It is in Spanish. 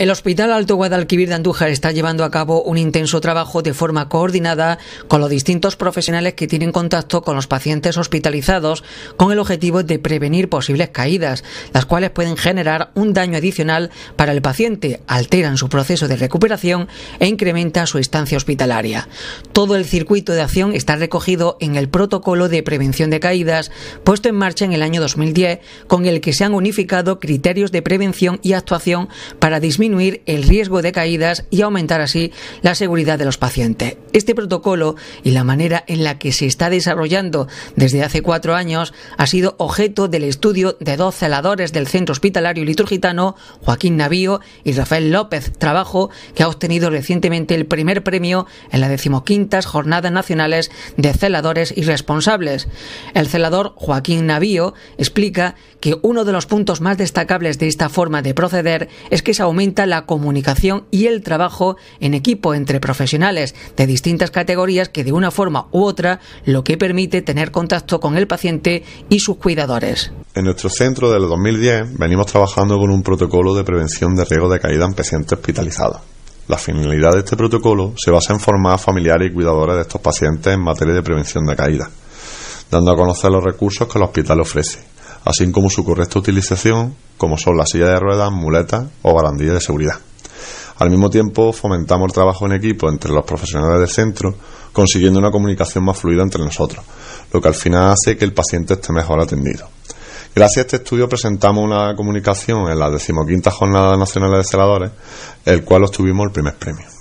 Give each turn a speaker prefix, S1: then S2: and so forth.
S1: El Hospital Alto Guadalquivir de Andújar está llevando a cabo un intenso trabajo de forma coordinada con los distintos profesionales que tienen contacto con los pacientes hospitalizados con el objetivo de prevenir posibles caídas, las cuales pueden generar un daño adicional para el paciente, alteran su proceso de recuperación e incrementa su estancia hospitalaria. Todo el circuito de acción está recogido en el protocolo de prevención de caídas puesto en marcha en el año 2010 con el que se han unificado criterios de prevención y actuación para disminuir el riesgo de caídas y aumentar así la seguridad de los pacientes. Este protocolo y la manera en la que se está desarrollando desde hace cuatro años ha sido objeto del estudio de dos celadores del Centro Hospitalario Liturgitano, Joaquín Navío y Rafael López Trabajo, que ha obtenido recientemente el primer premio en las decimoquintas Jornadas Nacionales de Celadores y Responsables. El celador Joaquín Navío explica que uno de los puntos más destacables de esta forma de proceder es que se aumenta la comunicación y el trabajo en equipo entre profesionales de distintas categorías que de una forma u otra lo que permite tener contacto con el paciente y sus cuidadores.
S2: En nuestro centro del 2010 venimos trabajando con un protocolo de prevención de riesgo de caída en pacientes hospitalizados. La finalidad de este protocolo se basa en formar a familiares y cuidadores de estos pacientes en materia de prevención de caída, dando a conocer los recursos que el hospital ofrece así como su correcta utilización, como son la silla de ruedas, muletas o barandillas de seguridad. Al mismo tiempo, fomentamos el trabajo en equipo entre los profesionales del centro, consiguiendo una comunicación más fluida entre nosotros, lo que al final hace que el paciente esté mejor atendido. Gracias a este estudio presentamos una comunicación en la decimoquinta Jornada Nacional de Celadores, el cual obtuvimos el primer premio.